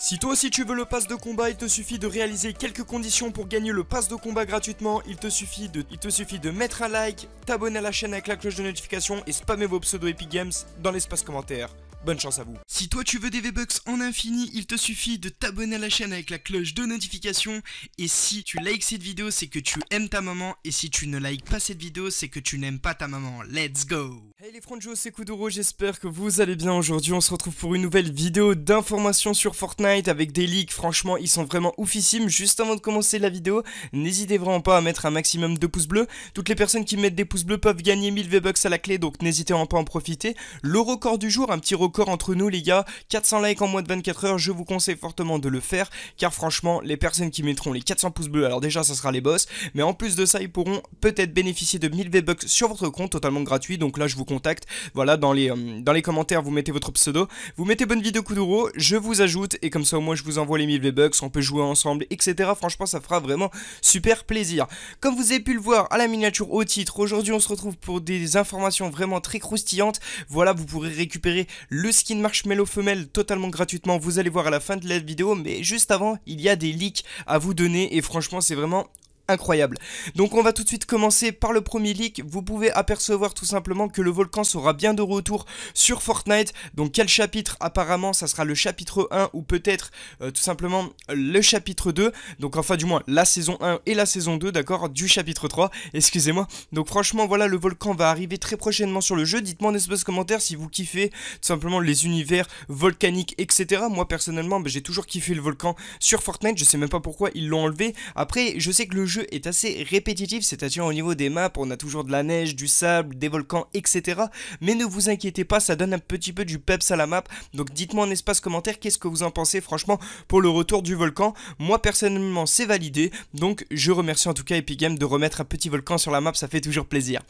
Si toi aussi tu veux le pass de combat, il te suffit de réaliser quelques conditions pour gagner le pass de combat gratuitement. Il te suffit de, il te suffit de mettre un like, t'abonner à la chaîne avec la cloche de notification et spammer vos pseudo Epic Games dans l'espace commentaire bonne chance à vous. Si toi tu veux des V-Bucks en infini, il te suffit de t'abonner à la chaîne avec la cloche de notification. Et si tu likes cette vidéo, c'est que tu aimes ta maman. Et si tu ne likes pas cette vidéo, c'est que tu n'aimes pas ta maman. Let's go Hey les franjos, c'est Kuduro, j'espère que vous allez bien. Aujourd'hui, on se retrouve pour une nouvelle vidéo d'information sur Fortnite avec des leaks. Franchement, ils sont vraiment oufissimes. Juste avant de commencer la vidéo, n'hésitez vraiment pas à mettre un maximum de pouces bleus. Toutes les personnes qui mettent des pouces bleus peuvent gagner 1000 V-Bucks à la clé, donc n'hésitez pas à en profiter. Le record du jour, un petit record corps entre nous les gars, 400 likes en moins de 24 heures, je vous conseille fortement de le faire, car franchement, les personnes qui mettront les 400 pouces bleus, alors déjà ça sera les boss, mais en plus de ça, ils pourront peut-être bénéficier de 1000 V-Bucks sur votre compte, totalement gratuit, donc là je vous contacte, voilà, dans les, euh, dans les commentaires, vous mettez votre pseudo, vous mettez bonne vidéo Kuduro, je vous ajoute, et comme ça au moins je vous envoie les 1000 V-Bucks, on peut jouer ensemble, etc. Franchement, ça fera vraiment super plaisir. Comme vous avez pu le voir à la miniature au titre, aujourd'hui on se retrouve pour des informations vraiment très croustillantes, voilà, vous pourrez récupérer le le skin Marshmallow femelle totalement gratuitement, vous allez voir à la fin de la vidéo, mais juste avant, il y a des leaks à vous donner et franchement c'est vraiment incroyable. Donc on va tout de suite commencer par le premier leak. Vous pouvez apercevoir tout simplement que le volcan sera bien de retour sur Fortnite. Donc quel chapitre Apparemment ça sera le chapitre 1 ou peut-être euh, tout simplement le chapitre 2. Donc enfin du moins la saison 1 et la saison 2 d'accord du chapitre 3. Excusez-moi. Donc franchement voilà le volcan va arriver très prochainement sur le jeu. Dites-moi en espace commentaire si vous kiffez tout simplement les univers volcaniques etc. Moi personnellement ben, j'ai toujours kiffé le volcan sur Fortnite. Je sais même pas pourquoi ils l'ont enlevé. Après je sais que le jeu est assez répétitif, c'est-à-dire au niveau des maps, on a toujours de la neige, du sable, des volcans, etc. Mais ne vous inquiétez pas, ça donne un petit peu du peps à la map, donc dites-moi en espace commentaire qu'est-ce que vous en pensez franchement pour le retour du volcan. Moi personnellement c'est validé, donc je remercie en tout cas Epic Games de remettre un petit volcan sur la map, ça fait toujours plaisir.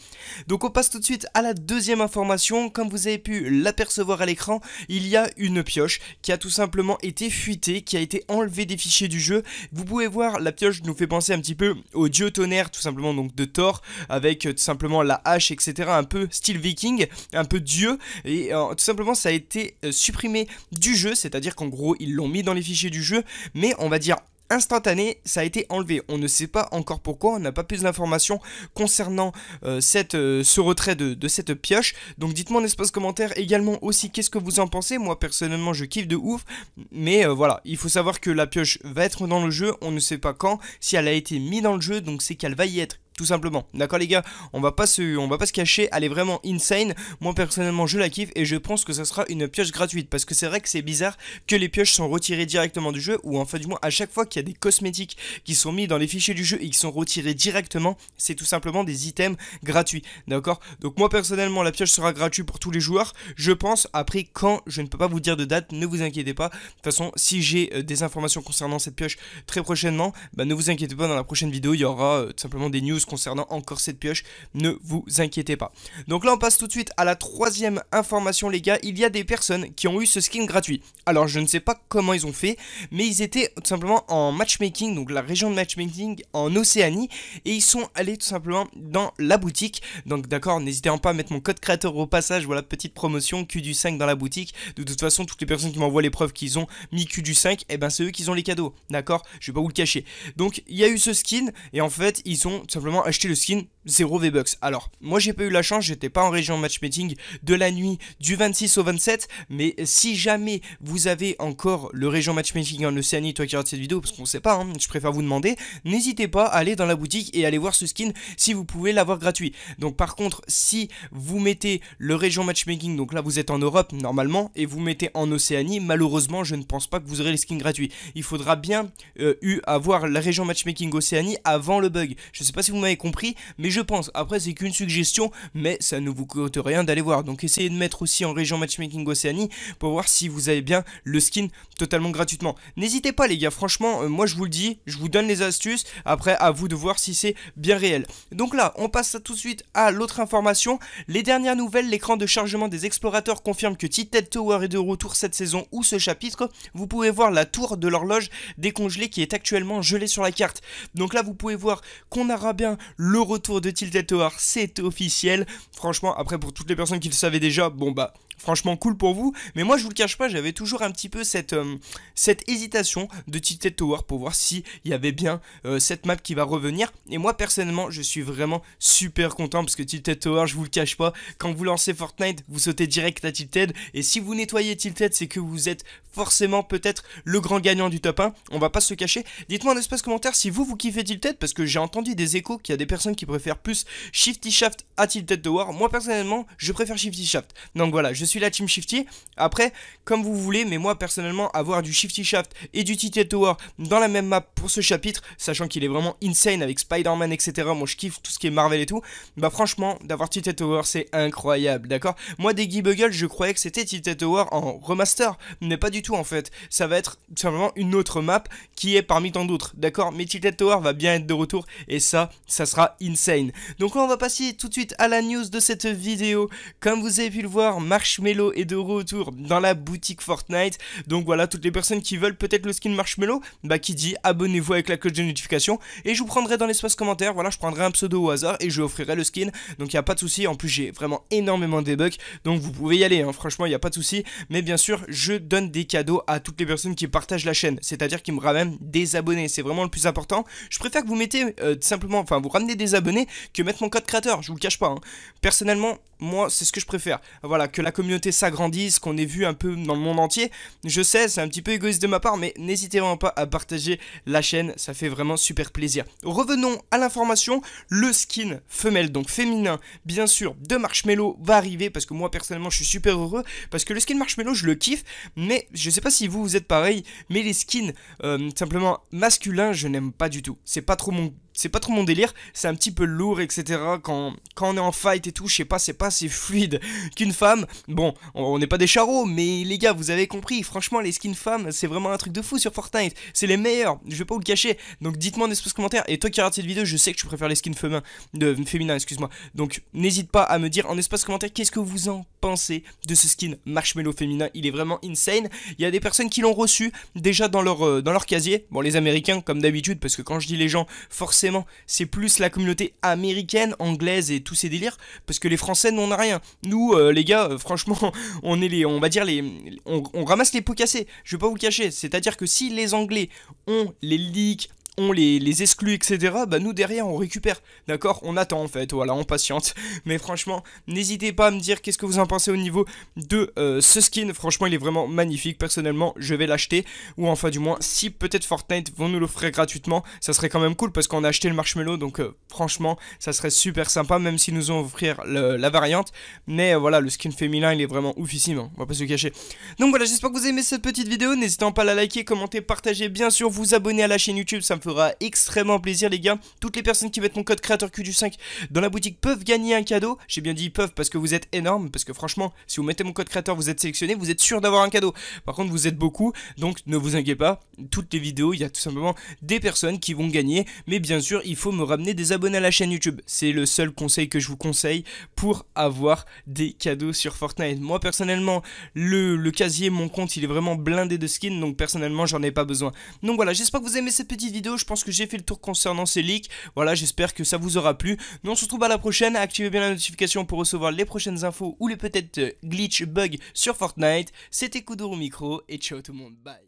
Donc on passe tout de suite à la deuxième information, comme vous avez pu l'apercevoir à l'écran, il y a une pioche qui a tout simplement été fuitée, qui a été enlevée des fichiers du jeu. Vous pouvez voir, la pioche nous fait penser un petit peu au dieu tonnerre tout simplement donc de Thor avec euh, tout simplement la hache etc un peu style viking un peu dieu et euh, tout simplement ça a été euh, supprimé du jeu c'est à dire qu'en gros ils l'ont mis dans les fichiers du jeu mais on va dire instantanée, ça a été enlevé. On ne sait pas encore pourquoi, on n'a pas plus d'informations concernant euh, cette, euh, ce retrait de, cette pioche. Donc dites-moi en espace commentaire également aussi qu'est-ce que vous en pensez. Moi personnellement je kiffe de ouf, mais euh, voilà, il faut savoir que la pioche va être dans le jeu, on ne sait pas quand, si elle a été mise dans le jeu, donc c'est qu'elle va y être tout simplement. D'accord les gars, on va pas se on va pas se cacher, elle est vraiment insane. Moi personnellement, je la kiffe et je pense que ça sera une pioche gratuite parce que c'est vrai que c'est bizarre que les pioches sont retirées directement du jeu ou enfin du moins à chaque fois qu'il y a des cosmétiques qui sont mis dans les fichiers du jeu et qui sont retirés directement, c'est tout simplement des items gratuits. D'accord Donc moi personnellement, la pioche sera gratuite pour tous les joueurs, je pense. Après quand, je ne peux pas vous dire de date, ne vous inquiétez pas. De toute façon, si j'ai euh, des informations concernant cette pioche très prochainement, bah, ne vous inquiétez pas dans la prochaine vidéo, il y aura euh, tout simplement des news concernant encore cette pioche, ne vous inquiétez pas. Donc là on passe tout de suite à la troisième information les gars, il y a des personnes qui ont eu ce skin gratuit. Alors je ne sais pas comment ils ont fait, mais ils étaient tout simplement en matchmaking, donc la région de matchmaking en Océanie, et ils sont allés tout simplement dans la boutique. Donc d'accord, n'hésitez pas à mettre mon code créateur au passage, voilà petite promotion Q du 5 dans la boutique. De toute façon, toutes les personnes qui m'envoient les preuves qu'ils ont mis Q du 5, Et eh ben c'est eux qui ont les cadeaux, d'accord Je ne vais pas vous le cacher. Donc il y a eu ce skin, et en fait ils ont tout simplement acheter le skin 0 V-Bucks. Alors, moi j'ai pas eu la chance, j'étais pas en région matchmaking de la nuit du 26 au 27, mais si jamais vous avez encore le région matchmaking en Océanie, toi qui regardes cette vidéo, parce qu'on sait pas, hein, je préfère vous demander, n'hésitez pas à aller dans la boutique et aller voir ce skin si vous pouvez l'avoir gratuit. Donc par contre, si vous mettez le région matchmaking, donc là vous êtes en Europe normalement, et vous mettez en Océanie, malheureusement je ne pense pas que vous aurez les skins gratuits. Il faudra bien euh, avoir la région matchmaking Océanie avant le bug. Je sais pas si vous m'avez compris, mais je pense. Après, c'est qu'une suggestion, mais ça ne vous coûte rien d'aller voir. Donc essayez de mettre aussi en région matchmaking Océanie pour voir si vous avez bien le skin totalement gratuitement. N'hésitez pas les gars, franchement, euh, moi je vous le dis, je vous donne les astuces, après à vous de voir si c'est bien réel. Donc là, on passe tout de suite à l'autre information. Les dernières nouvelles, l'écran de chargement des explorateurs confirme que Titel Tower est de retour cette saison ou ce chapitre. Vous pouvez voir la tour de l'horloge décongelée qui est actuellement gelée sur la carte. Donc là, vous pouvez voir qu'on aura bien le retour de Tilted Tower, c'est officiel. Franchement, après, pour toutes les personnes qui le savaient déjà, bon bah, franchement cool pour vous. Mais moi, je vous le cache pas, j'avais toujours un petit peu cette, euh, cette hésitation de Tilted Tower pour voir s'il y avait bien euh, cette map qui va revenir. Et moi, personnellement, je suis vraiment super content parce que Tilted Tower, je vous le cache pas, quand vous lancez Fortnite, vous sautez direct à Tilted. Et si vous nettoyez Tilted, c'est que vous êtes forcément peut-être le grand gagnant du top 1. On va pas se cacher. Dites-moi en espace commentaire si vous, vous kiffez Tilted parce que j'ai entendu des échos qu'il y a des personnes qui préfèrent plus Shifty Shaft à Tilted Tower. Moi personnellement, je préfère Shifty Shaft. Donc voilà, je suis la team Shifty. Après, comme vous voulez, mais moi personnellement, avoir du Shifty Shaft et du Tilted Tower dans la même map pour ce chapitre, sachant qu'il est vraiment insane avec Spider-Man, etc. Moi je kiffe tout ce qui est Marvel et tout. Bah franchement, d'avoir Tilted Tower, c'est incroyable, d'accord Moi, des Guy Buggles je croyais que c'était Tilted Tower en remaster, mais pas du tout en fait. Ça va être simplement une autre map qui est parmi tant d'autres, d'accord Mais Tilted Tower va bien être de retour et ça, ça sera insane. Donc là on va passer tout de suite à la news de cette vidéo. Comme vous avez pu le voir, Marshmallow est de retour dans la boutique Fortnite. Donc voilà, toutes les personnes qui veulent peut-être le skin Marshmallow, bah qui dit abonnez-vous avec la cloche de notification et je vous prendrai dans l'espace commentaire, voilà, je prendrai un pseudo au hasard et je vous offrirai le skin. Donc il n'y a pas de souci, en plus j'ai vraiment énormément de bugs, donc vous pouvez y aller, hein. franchement il n'y a pas de souci. Mais bien sûr, je donne des cadeaux à toutes les personnes qui partagent la chaîne, c'est-à-dire qui me ramènent des abonnés, c'est vraiment le plus important. Je préfère que vous mettez euh, simplement, enfin vous ramenez des abonnés que mettre mon code créateur, je vous le cache pas. Hein. Personnellement, moi, c'est ce que je préfère. Voilà, que la communauté s'agrandisse, qu'on ait vu un peu dans le monde entier. Je sais, c'est un petit peu égoïste de ma part, mais n'hésitez vraiment pas à partager la chaîne, ça fait vraiment super plaisir. Revenons à l'information, le skin femelle, donc féminin, bien sûr, de Marshmallow va arriver, parce que moi, personnellement, je suis super heureux, parce que le skin Marshmallow, je le kiffe, mais je sais pas si vous, vous êtes pareil, mais les skins, euh, simplement masculins, je n'aime pas du tout. C'est pas trop mon c'est pas trop mon délire, c'est un petit peu lourd, etc. Quand, on est en fight et tout, je sais pas, c'est pas assez fluide qu'une femme. Bon, on n'est pas des charros, mais les gars, vous avez compris, franchement, les skins femmes, c'est vraiment un truc de fou sur Fortnite. C'est les meilleurs, je vais pas vous le cacher. Donc dites-moi en espace commentaire, et toi qui regardes cette vidéo, je sais que tu préfères les skins féminins, excuse-moi. Donc n'hésite pas à me dire en espace commentaire qu'est-ce que vous en pensez de ce skin Marshmallow féminin. Il est vraiment insane. Il y a des personnes qui l'ont reçu déjà dans leur, euh, dans leur casier. Bon, les Américains, comme d'habitude, parce que quand je dis les gens, forcément c'est plus la communauté américaine, anglaise et tous ces délires, parce que les Français, n'en ont rien. Nous, euh, les gars, euh, franchement, on est les, on va dire les, on, ramasse les pots cassés. Je vais pas vous cacher, c'est-à-dire que si les Anglais ont les leaks, on les, les exclut, etc., bah nous derrière on récupère, d'accord On attend en fait, voilà, on patiente. Mais franchement, n'hésitez pas à me dire qu'est-ce que vous en pensez au niveau de euh, ce skin. Franchement, il est vraiment magnifique. Personnellement, je vais l'acheter. Ou enfin, du moins, si peut-être Fortnite vont nous l'offrir gratuitement, ça serait quand même cool parce qu'on a acheté le marshmallow. Donc, euh, franchement, ça serait super sympa, même s'ils nous ont offrir la variante. Mais euh, voilà, le skin féminin, il est vraiment oufissime. Hein. on va pas se cacher. Donc voilà, j'espère que vous avez aimé cette petite vidéo. N'hésitez pas à la liker, commenter, partager, bien sûr, vous abonner à la chaîne YouTube. Ça me fait fera extrêmement plaisir les gars. Toutes les personnes qui mettent mon code créateur Q du 5 dans la boutique peuvent gagner un cadeau. J'ai bien dit peuvent parce que vous êtes énorme, parce que franchement, si vous mettez mon code créateur, vous êtes sélectionné, vous êtes sûr d'avoir un cadeau. Par contre, vous êtes beaucoup, donc ne vous inquiétez pas. Toutes les vidéos, il y a tout simplement des personnes qui vont gagner, mais bien sûr, il faut me ramener des abonnés à la chaîne YouTube. C'est le seul conseil que je vous conseille pour avoir des cadeaux sur Fortnite. Moi personnellement, le, le casier, mon compte, il est vraiment blindé de skins, donc personnellement, j'en ai pas besoin. Donc voilà, j'espère que vous aimez cette petite vidéo je pense que j'ai fait le tour concernant ces leaks. Voilà, j'espère que ça vous aura plu. Nous, on se retrouve à la prochaine. Activez bien la notification pour recevoir les prochaines infos ou les peut-être euh, glitch, bugs sur Fortnite. C'était Kudoro Micro et ciao tout le monde. Bye.